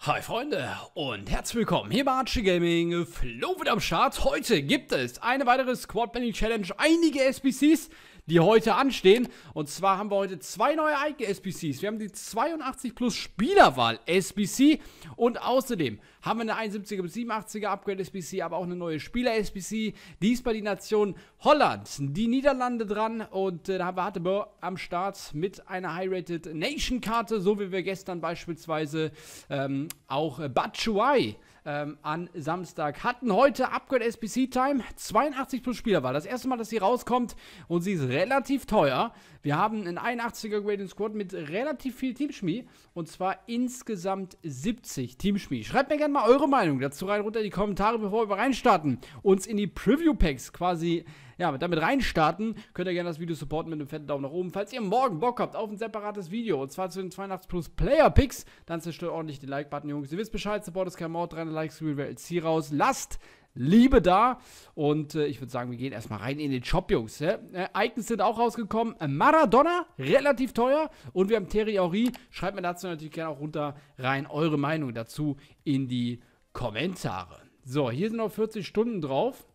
Hi Freunde und herzlich willkommen hier bei Archie Gaming. Flo wieder am Start. Heute gibt es eine weitere Squad Banning Challenge, einige SBCs die heute anstehen. Und zwar haben wir heute zwei neue Eike-SBCs. Wir haben die 82 plus Spielerwahl SBC und außerdem haben wir eine 71er bis 87er Upgrade SBC, aber auch eine neue Spieler SBC. Diesmal die Nation Holland, die Niederlande dran und äh, da haben wir Hattebe am Start mit einer High-Rated Nation-Karte, so wie wir gestern beispielsweise ähm, auch äh, Batshuayi ähm, an Samstag hatten. Heute Upgrade SPC Time, 82 plus Spieler war. Das erste Mal, dass sie rauskommt und sie ist relativ teuer. Wir haben einen 81er Gradient Squad mit relativ viel Teamschmied und zwar insgesamt 70 Teamschmied. Schreibt mir gerne mal eure Meinung dazu rein runter in die Kommentare, bevor wir reinstarten. Uns in die Preview Packs quasi ja, damit reinstarten, könnt ihr gerne das Video supporten mit einem fetten Daumen nach oben. Falls ihr morgen Bock habt auf ein separates Video, und zwar zu den 82 Plus Player Picks, dann zerstört ordentlich den Like-Button, Jungs. Ihr wisst Bescheid, Support ist kein Mord, 300 Likes, Real Welt, Ziel raus. Lasst Liebe da. Und äh, ich würde sagen, wir gehen erstmal rein in den Shop, Jungs. Äh, Icons sind auch rausgekommen. Äh, Maradona, relativ teuer. Und wir haben Terry Auri. Schreibt mir dazu natürlich gerne auch runter rein eure Meinung dazu in die Kommentare. So, hier sind noch 40 Stunden drauf.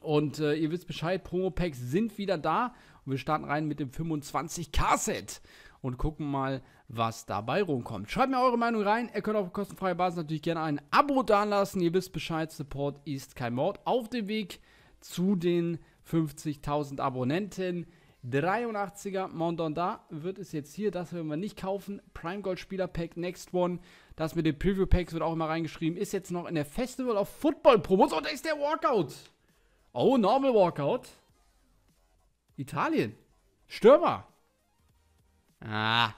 Und äh, ihr wisst Bescheid, Promo-Packs sind wieder da. Und wir starten rein mit dem 25k-Set und gucken mal, was dabei rumkommt. Schreibt mir eure Meinung rein. Ihr könnt auf kostenfreier Basis natürlich gerne ein Abo dalassen. Ihr wisst Bescheid, Support ist kein Mord. Auf dem Weg zu den 50.000 Abonnenten. 83er Mondonda wird es jetzt hier. Das werden wir nicht kaufen. Prime Gold Spieler Pack Next One. Das mit den Preview Packs wird auch immer reingeschrieben. Ist jetzt noch in der Festival of Football Promos. Oh, da ist der Walkout. Oh, Normal Walkout. Italien. Stürmer. Ah.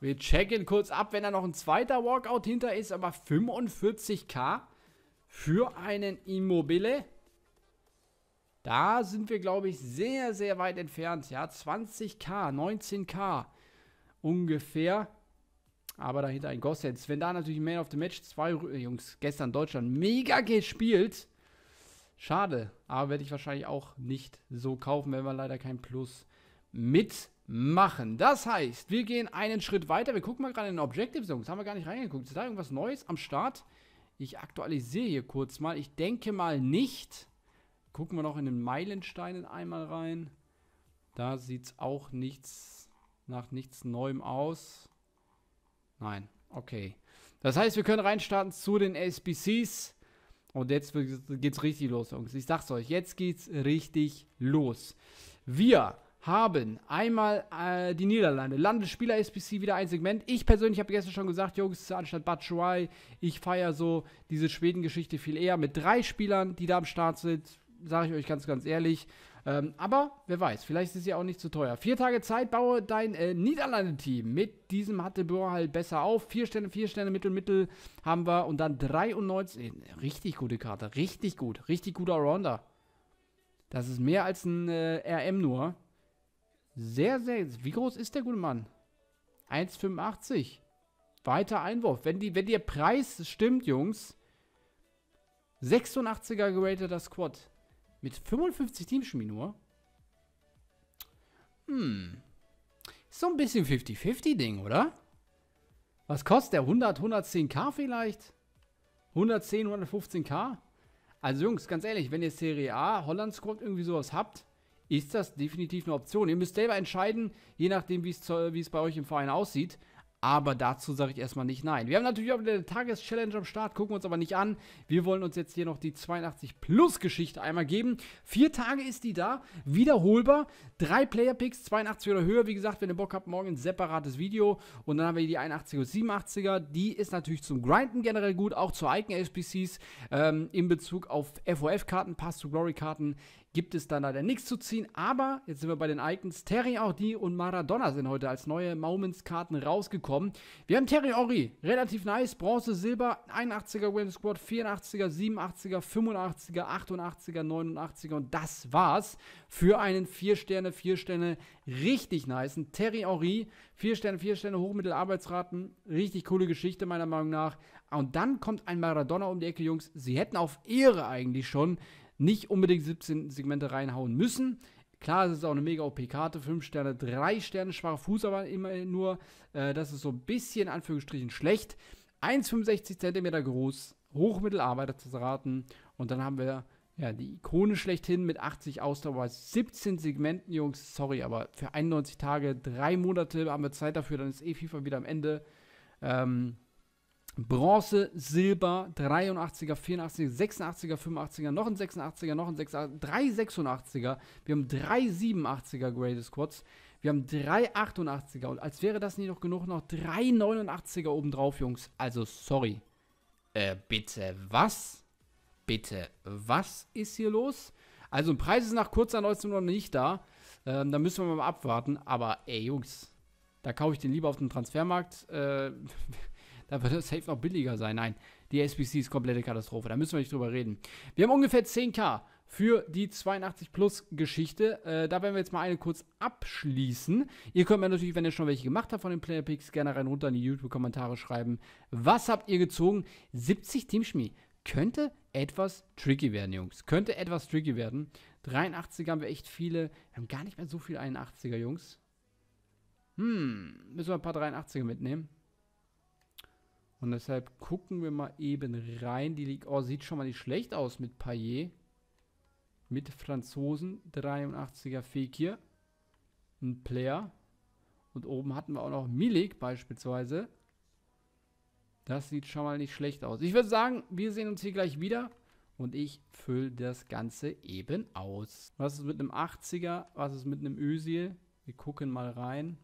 Wir checken kurz ab, wenn da noch ein zweiter Walkout hinter ist, aber 45k für einen Immobile. Da sind wir, glaube ich, sehr, sehr weit entfernt. Ja, 20k, 19k ungefähr. Aber dahinter ein Gossens. Wenn da natürlich Man of the Match, zwei äh, Jungs, gestern Deutschland mega gespielt. Schade, aber werde ich wahrscheinlich auch nicht so kaufen, wenn wir leider kein Plus mitmachen. Das heißt, wir gehen einen Schritt weiter. Wir gucken mal gerade in den Objective Zone. Das haben wir gar nicht reingeguckt. Ist da irgendwas Neues am Start? Ich aktualisiere hier kurz mal. Ich denke mal nicht. Gucken wir noch in den Meilensteinen einmal rein. Da sieht es auch nichts nach nichts Neuem aus. Nein, okay. Das heißt, wir können reinstarten zu den SBCs. Und jetzt geht's richtig los, Jungs. Ich sag's euch, jetzt geht's richtig los. Wir haben einmal äh, die Niederlande. Landesspieler SPC wieder ein Segment. Ich persönlich habe gestern schon gesagt, Jungs, anstatt Batshuayi, ich feiere so diese Schweden-Geschichte viel eher mit drei Spielern, die da am Start sind. Sage ich euch ganz, ganz ehrlich. Ähm, aber wer weiß, vielleicht ist sie auch nicht zu teuer. Vier Tage Zeit, baue dein äh, Niederlande-Team mit diesem Hattebohr halt besser auf. Vier Sterne, vier Sterne, Mittel, Mittel haben wir. Und dann 93. Richtig gute Karte. Richtig gut. Richtig guter Rounder. Das ist mehr als ein äh, RM nur. Sehr, sehr. Wie groß ist der gute Mann? 1,85. Weiter Einwurf. Wenn, die, wenn der Preis stimmt, Jungs. 86er gerateter Squad. Mit 55 Teams schon nur. Hm. Ist so ein bisschen 50-50-Ding, oder? Was kostet der? 100, 110k vielleicht? 110, 115k? Also Jungs, ganz ehrlich, wenn ihr Serie A, Holland Squad irgendwie sowas habt, ist das definitiv eine Option. Ihr müsst selber entscheiden, je nachdem, wie es bei euch im Verein aussieht. Aber dazu sage ich erstmal nicht nein. Wir haben natürlich auch eine Tageschallenge am Start, gucken wir uns aber nicht an. Wir wollen uns jetzt hier noch die 82 Plus Geschichte einmal geben. Vier Tage ist die da, wiederholbar. Drei Player Picks, 82 oder höher. Wie gesagt, wenn ihr Bock habt, morgen ein separates Video. Und dann haben wir die 81er und 87er. Die ist natürlich zum Grinden generell gut, auch zu Icon-SPCs. Ähm, in Bezug auf FOF-Karten, Pass to Glory-Karten gibt es dann leider nichts zu ziehen. Aber jetzt sind wir bei den Icons. Terry, auch die und Maradona sind heute als neue Moments-Karten rausgekommen bekommen. Wir haben Terry Ori, relativ nice, Bronze, Silber, 81er Win Squad, 84er, 87er, 85er, 88er, 89er und das war's für einen 4 Sterne, 4 Sterne, richtig nice. Ein Terry Ori, 4 Sterne, 4 Sterne, Hochmittelarbeitsraten, richtig coole Geschichte meiner Meinung nach. Und dann kommt ein Maradona um die Ecke, Jungs. Sie hätten auf Ehre eigentlich schon nicht unbedingt 17 Segmente reinhauen müssen. Klar, es ist auch eine mega OP-Karte, 5 Sterne, 3 Sterne, schwacher Fuß aber immerhin nur. Äh, das ist so ein bisschen, Anführungsstrichen, schlecht. 1,65 cm groß, Hochmittelarbeiter zu raten. Und dann haben wir ja, die Ikone schlechthin mit 80 Ausdauer, 17 Segmenten, Jungs. Sorry, aber für 91 Tage, 3 Monate haben wir Zeit dafür, dann ist eh FIFA wieder am Ende. Ähm, Bronze, Silber, 83er, 84er, 86er, 85er, noch ein 86er, noch ein 86er, 386 er Wir haben drei 87er Greatest Squads. Wir haben drei 88er. Und als wäre das nicht noch genug, noch drei 89er obendrauf, Jungs. Also, sorry. Äh, bitte was? Bitte was ist hier los? Also, ein Preis ist nach kurzer Neuestung noch nicht da. Ähm, da müssen wir mal abwarten. Aber, ey, Jungs. Da kaufe ich den lieber auf dem Transfermarkt. Äh, Da wird das safe noch billiger sein. Nein, die SBC ist komplette Katastrophe. Da müssen wir nicht drüber reden. Wir haben ungefähr 10k für die 82 Plus Geschichte. Äh, da werden wir jetzt mal eine kurz abschließen. Ihr könnt mir natürlich, wenn ihr schon welche gemacht habt von den Player Picks, gerne rein runter in die YouTube-Kommentare schreiben. Was habt ihr gezogen? 70 Teamschmi. Könnte etwas tricky werden, Jungs. Könnte etwas tricky werden. 83 haben wir echt viele. Wir haben gar nicht mehr so viele 81er, Jungs. Hm, müssen wir ein paar 83er mitnehmen. Und deshalb gucken wir mal eben rein. Die Ligue, oh, sieht schon mal nicht schlecht aus mit Payet. Mit Franzosen, 83er Fekir. Ein Player. Und oben hatten wir auch noch Milik beispielsweise. Das sieht schon mal nicht schlecht aus. Ich würde sagen, wir sehen uns hier gleich wieder. Und ich fülle das Ganze eben aus. Was ist mit einem 80er? Was ist mit einem Özil? Wir gucken mal rein.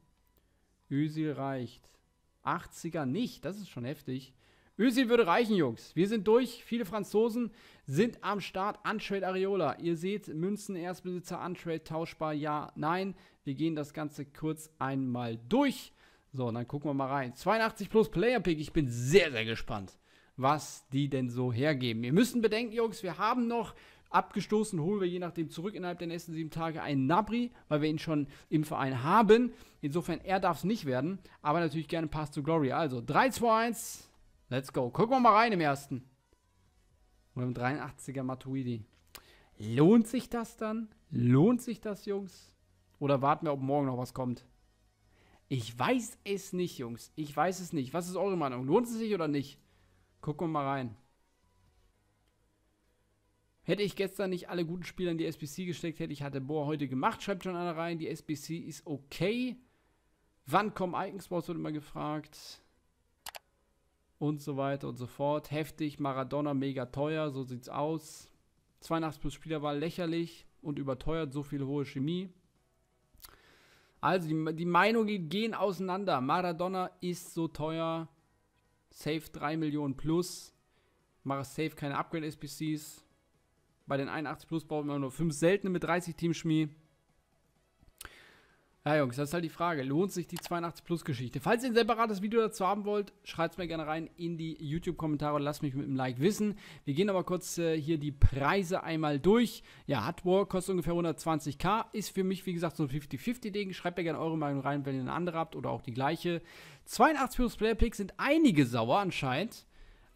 Özil reicht. 80er nicht. Das ist schon heftig. Özil würde reichen, Jungs. Wir sind durch. Viele Franzosen sind am Start. Untrade Areola. Ihr seht, Münzen, Erstbesitzer, Untrade, tauschbar, ja, nein. Wir gehen das Ganze kurz einmal durch. So, dann gucken wir mal rein. 82 plus Player Pick. Ich bin sehr, sehr gespannt, was die denn so hergeben. Ihr müsst bedenken, Jungs, wir haben noch Abgestoßen holen wir je nachdem zurück innerhalb der nächsten sieben Tage einen Nabri, weil wir ihn schon im Verein haben. Insofern, er darf es nicht werden, aber natürlich gerne Pass to Glory. Also 3, 2, 1, let's go. Gucken wir mal rein im ersten. Und im 83er Matuidi. Lohnt sich das dann? Lohnt sich das, Jungs? Oder warten wir, ob morgen noch was kommt? Ich weiß es nicht, Jungs. Ich weiß es nicht. Was ist eure Meinung? Lohnt es sich oder nicht? Gucken wir mal rein. Hätte ich gestern nicht alle guten Spieler in die SBC gesteckt, hätte ich Hateboa heute gemacht. Schreibt schon einer rein, die SBC ist okay. Wann kommen Icon Sports, wird immer gefragt. Und so weiter und so fort. Heftig, Maradona mega teuer, so sieht's aus. 82 plus Spielerwahl lächerlich und überteuert, so viel hohe Chemie. Also die, die Meinungen gehen auseinander. Maradona ist so teuer. Safe 3 Millionen plus. Mache safe keine Upgrade-SPCs. Bei den 81 Plus brauchen wir nur 5 seltene mit 30 Team Schmie. Ja, Jungs, das ist halt die Frage. Lohnt sich die 82 Plus Geschichte? Falls ihr ein separates Video dazu haben wollt, schreibt es mir gerne rein in die YouTube-Kommentare und lasst mich mit einem Like wissen. Wir gehen aber kurz äh, hier die Preise einmal durch. Ja, Hard War kostet ungefähr 120k. Ist für mich, wie gesagt, so ein 50-50-Ding. Schreibt mir gerne eure Meinung rein, wenn ihr eine andere habt oder auch die gleiche. 82 Plus Player Picks sind einige sauer anscheinend.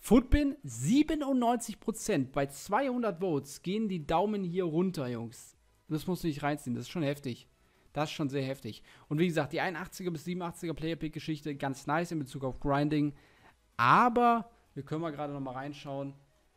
Footbin 97%. Bei 200 Votes gehen die Daumen hier runter, Jungs. Das musst du nicht reinziehen. Das ist schon heftig. Das ist schon sehr heftig. Und wie gesagt, die 81er bis 87er Player-Pick-Geschichte ganz nice in Bezug auf Grinding. Aber wir können mal gerade nochmal reinschauen,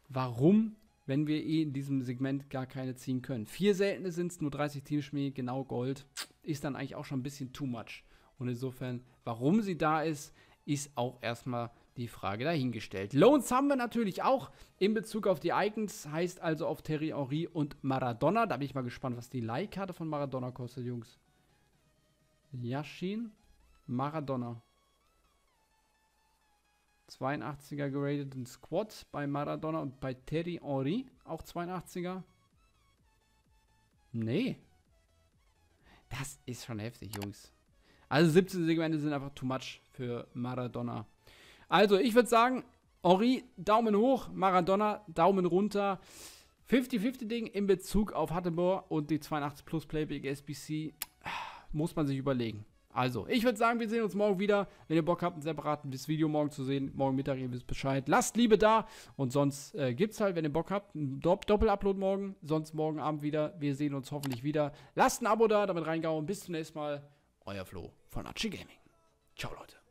warum, wenn wir eh in diesem Segment gar keine ziehen können. Vier seltene sind es, nur 30 Teamschmäh, genau Gold. Ist dann eigentlich auch schon ein bisschen too much. Und insofern, warum sie da ist, ist auch erstmal die Frage dahingestellt. Loans haben wir natürlich auch in Bezug auf die Icons, heißt also auf Terry Henry und Maradona. Da bin ich mal gespannt, was die Leihkarte von Maradona kostet, Jungs. Yashin Maradona. 82er geradet in Squad bei Maradona und bei Terry Henry auch 82er. Nee. Das ist schon heftig, Jungs. Also 17 Segmente sind einfach too much für Maradona. Also, ich würde sagen, Henri, Daumen hoch, Maradona, Daumen runter. 50-50-Ding in Bezug auf Hattebohr und die 82 Plus Playback SBC ah, muss man sich überlegen. Also, ich würde sagen, wir sehen uns morgen wieder. Wenn ihr Bock habt, ein separates Video morgen zu sehen, morgen Mittag, ihr wisst Bescheid. Lasst Liebe da und sonst äh, es halt, wenn ihr Bock habt, ein Do Doppel-Upload morgen, sonst morgen Abend wieder. Wir sehen uns hoffentlich wieder. Lasst ein Abo da, damit reingauen. Bis zum nächsten Mal. Euer Flo von Archie Gaming. Ciao, Leute.